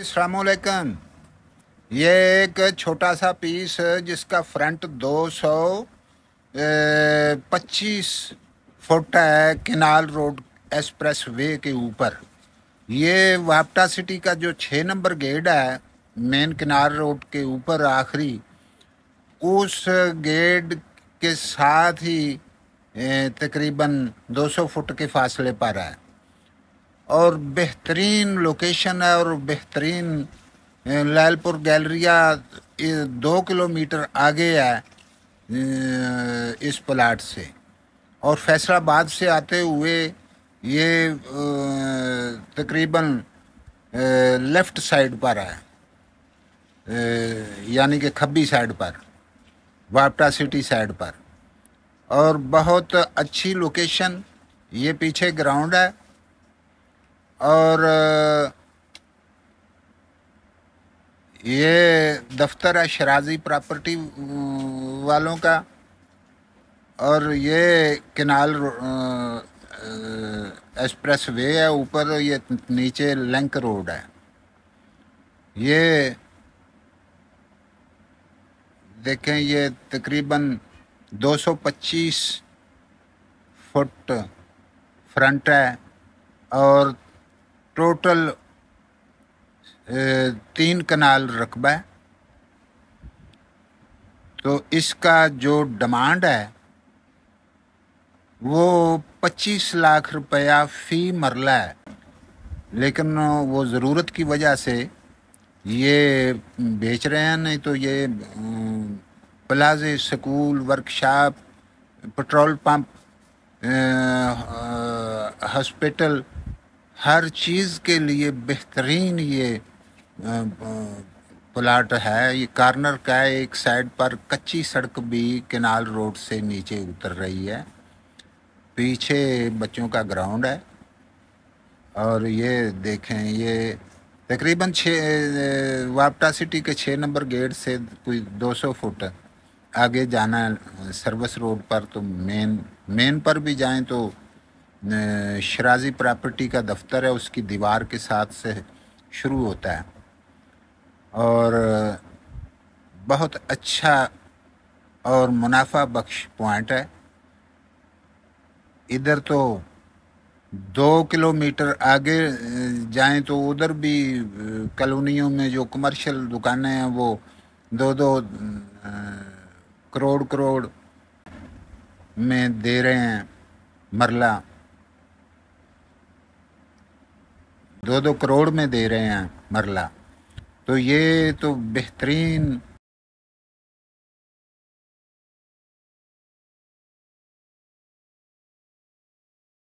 अलैक्म ये एक छोटा सा पीस जिसका फ्रंट दो सौ पच्चीस फुट है किनाल रोड एक्सप्रेस वे के ऊपर ये वापटा सिटी का जो छः नंबर गेट है मेन किनाल रोड के ऊपर आखिरी उस गेट के साथ ही तकरीबन 200 फुट के फासले पर है और बेहतरीन लोकेशन है और बेहतरीन लालपुर गैलरिया दो किलोमीटर आगे है इस प्लाट से और फैसलाबाद से आते हुए ये तकरीबन लेफ़्ट साइड पर है यानी कि खब्बी साइड पर वापटा सिटी साइड पर और बहुत अच्छी लोकेशन ये पीछे ग्राउंड है और ये दफ्तर है शराजी प्रॉपर्टी वालों का और ये किनाल एक्सप्रेस वे है ऊपर ये नीचे लिंक रोड है ये देखें ये तकरीबन 225 फुट फ्रंट है और टोटल तीन कनाल रकबा है तो इसका जो डिमांड है वो 25 लाख रुपया फ़ी मरला है लेकिन वो ज़रूरत की वजह से ये बेच रहे हैं नहीं तो ये प्लाजे school workshop petrol pump hospital हर चीज़ के लिए बेहतरीन ये प्लाट है ये कार्नर का है एक साइड पर कच्ची सड़क भी केनाल रोड से नीचे उतर रही है पीछे बच्चों का ग्राउंड है और ये देखें ये तकरीबन छः वापटा सिटी के छः नंबर गेट से कोई 200 फुट आगे जाना है सर्विस रोड पर तो मेन मेन पर भी जाएं तो शराजी प्रॉपर्टी का दफ्तर है उसकी दीवार के साथ से शुरू होता है और बहुत अच्छा और मुनाफा बख्श पॉइंट है इधर तो दो किलोमीटर आगे जाएं तो उधर भी कॉलोनियों में जो कमर्शियल दुकानें हैं वो दो दो करोड़ करोड़ में दे रहे हैं मरला दो दो करोड़ में दे रहे हैं मरला तो ये तो बेहतरीन